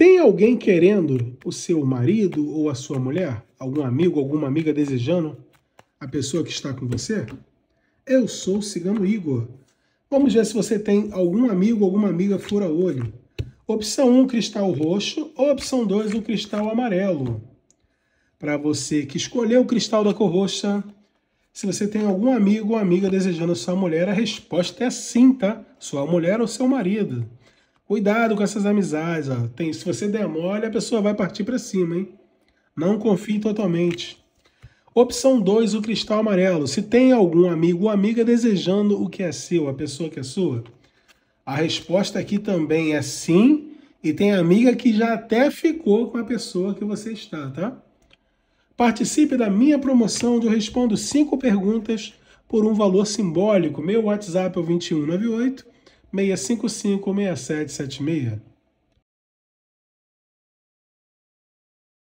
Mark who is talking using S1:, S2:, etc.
S1: Tem alguém querendo o seu marido ou a sua mulher? Algum amigo, alguma amiga desejando a pessoa que está com você? Eu sou o Cigano Igor. Vamos ver se você tem algum amigo, alguma amiga fura-olho. Opção 1, um, cristal roxo. Opção 2, um cristal amarelo. Para você que escolheu o cristal da cor roxa, se você tem algum amigo ou amiga desejando a sua mulher, a resposta é sim, tá? Sua mulher ou seu marido. Cuidado com essas amizades, ó. Tem, se você der mole, a pessoa vai partir para cima, hein? Não confie totalmente. Opção 2, o cristal amarelo. Se tem algum amigo ou amiga desejando o que é seu, a pessoa que é sua, a resposta aqui também é sim. E tem amiga que já até ficou com a pessoa que você está, tá? Participe da minha promoção onde eu respondo cinco perguntas por um valor simbólico. Meu WhatsApp é o 2198 655 6776